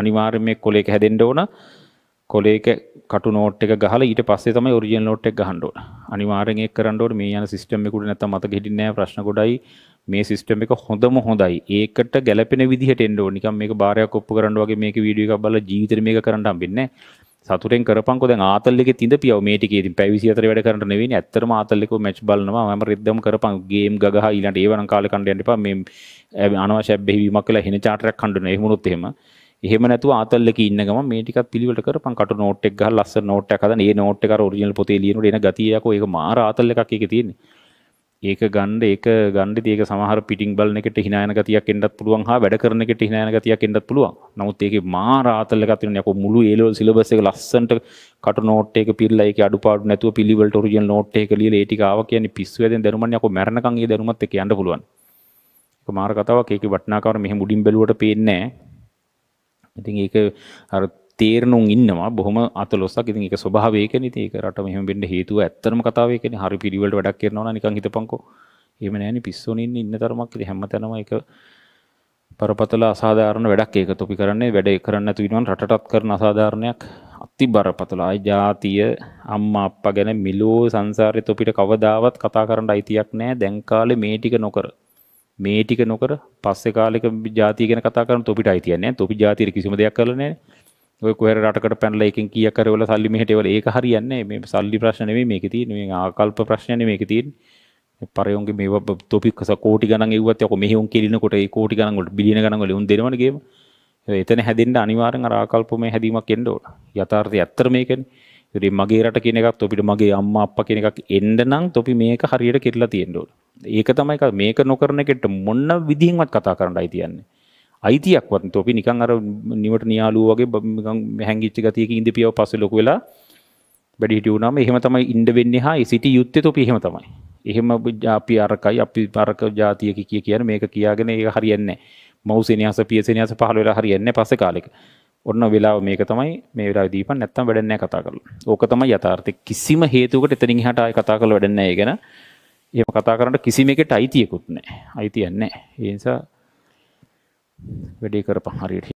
අනිවාර්යෙන් මේ කොලේක හැදෙන්න ඕන. කොලේක කටු නෝට් එක ගහලා ඊට පස්සේ තමයි ඔරිජිනල් නෝට් එක ගහන්න ඕන. අනිවාර්යෙන් ඒක කරන්න ඕනේ මේ යන සිස්ටම් එකට නැත්තම් මතක හිටින්නේ නැහැ ප්‍රශ්න ගොඩයි. මේ සිස්ටම් එක හොඳම හොඳයි. ඒකට ගැළපෙන විදිහට එන්න ඕන. නිකන් මේක බාරයක් ඔප්පු කරන්න වගේ මේක වීඩියෝ එකක් බලලා ජීවිතේ මේක කරන්න හම්බෙන්නේ නැහැ. සතුරෙන් කරපංකො දැන් ආතල්ලෙක තිඳ පියව මේටික ඉතින් පැවිසි අතර වැඩ කරන්න නෙවෙයි ඇත්තටම ආතල්ලෙක මැච් බලනවා මම රිද්දම් කරපං ගේම් ගගහ ඊළඟට ඒවනම් කාලේ කණ්ඩ යන්න එපා මේ අනවශ්‍ය බෙහෙවීමක් කළා හෙන චාටරයක් කණ්ඩන එහෙම වුණොත් එහෙම එහෙම නැතුව ආතල් එකේ ඉන්න ගමන් මේ ටිකක් පිළිවෙලට කරපන් කටු නෝට් එකක් ගහලා ලස්සන නෝට් එකක් හදන. ඒ නෝට් එක අර ඔරිජිනල් පොතේ ලියනකොට එන ගතිය යකෝ ඒක මාර ආතල් එකක් ඒකේ තියෙන්නේ. ඒක ගණ්ඩ ඒක ගණ්ඩි ඒක සමහර පිටින් බලන එකට hina යන ගතියක් එන්නත් පුළුවන් හා වැඩ කරන එකට hina යන ගතියක් එන්නත් පුළුවන්. නමුත් ඒකේ මාර ආතල් එකක් තියෙන යකෝ මුළු A level syllabus එක ලස්සනට කටු නෝට් එක පිරලා ඒකේ අඩුපාඩු නැතුව පිළිවෙලට ඔරිජිනල් නෝට් එක ලියලා ඒ ටික ආවා කියන්නේ පිස්සු වැදෙන දැනුමක් යකෝ මැරණකන් ඒ දැනුමත් එක්ක යන්න පුළුවන්. ඒක මාර කතාවක් ඒකේ වටිනාකම මෙහෙම උඩින් බැලුවට පේන්නේ නැහැ. ඉතින් ඒක අර තේරණුන් ඉන්නවා බොහොම අතලොස්සක් ඉතින් ඒක ස්වභාවය ඒකනේ ඉතින් ඒක රට මෙහෙම වෙන්න හේතුව ඇත්තම කතාව ඒකනේ හරි පිළිවෙලට වැඩක් කරනවා නම් නිකන් හිතපන්කෝ එහෙම නෑනේ පිස්සෝනේ ඉන්න ඉන්න තරමක් ඉතින් හැමතැනම ඒක බරපතල අසාධාරණ වැඩක් ඒක තොපි කරන්නේ වැඩ කරන්න නැතු වෙනවා රටටත් කරන අසාධාරණයක් අති බරපතල ආයි ජාතිය අම්මා අප්පා ගැන මිලෝ සංසාරේ තොපිට කවදාවත් කතා කරන්න අයිතියක් නෑ දැන් කාලේ මේ ටික නොකර මේ ටික නොකර පස්සේ කාලෙක ජාතිය ගැන කතා කරනත් ඔබිට අයිතියක් නැහැ. ඔබි ජාතියට කිසිම දෙයක් කරලා නැහැ. ඔය කොහෙර රටකට පැනලා එකෙන් කීයක් හරි වල සල්ලි මෙහෙට වල ඒක හරියන්නේ නැහැ. මේ සල්ලි ප්‍රශ්න නෙමෙයි මේකේ තියෙන්නේ. මේ ආකල්ප ප්‍රශ්න නෙමෙයි මේකේ තියෙන්නේ. පරයුන්ගේ මේ තොපික්ස කෝටි ගණන් එව්වත් යකෝ මෙහෙ උන් කෙලිනකොට ඒ කෝටි ගණන් වලට බිලියන ගණන් වල උන් දෙනවනේ ගේම. එතන හැදෙන්න අනිවාර්යෙන් අර ආකල්පමය හැදීමක් එන්න ඕන. යථාර්ථය ඇත්තට මේකනේ. ඉතින් මගේ රට කියන එකක් තොපිට මගේ අම්මා අප්පා කියන එකක් එන්න නම් තොපි මේක හරියට කෙරලා තියෙන්න ඕන. ඒක තමයි මේක නොකරන එකට මොන විදිහින්වත් කතා කරන්නයි තියන්නේ. අයිතියක්වත් නැතුව අපි නිකන් අර නිවට නියාලුව වගේ නිකන් හැංගිච්ච ගතියක ඉඳපියව පස්සේ ලොකු වෙලා වැඩි හිටිය වුණාම එහෙම තමයි ඉන්න වෙන්නේ හා සිටි යුත්තේ තොපි එහෙම තමයි. එහෙම අපි අරකයි අපි අරක જાතිය කිය කියන මේක කියාගෙන ඒක හරියන්නේ නැහැ. මෞසෙනියස පියසෙනියස පහළ වෙලා හරියන්නේ නැහැ පස්සේ කාලෙක. ඔන්න වෙලාව මේක තමයි මේ වෙලාවේ දීපන් නැත්තම් වැඩක් නැහැ කතා කරලා. ඕක තමයි යථාර්ථය. කිසිම හේතුවකට එතනින් එහාට ආයෙ කතා කරලා වැඩක් නැහැ. ඒ ගැන එහෙම කතා කරන්න කිසිම එකට අයිතියකුත් නැහැ. අයිතියක් නැහැ. ඒ නිසා වැඩේ කරපන් හරියට.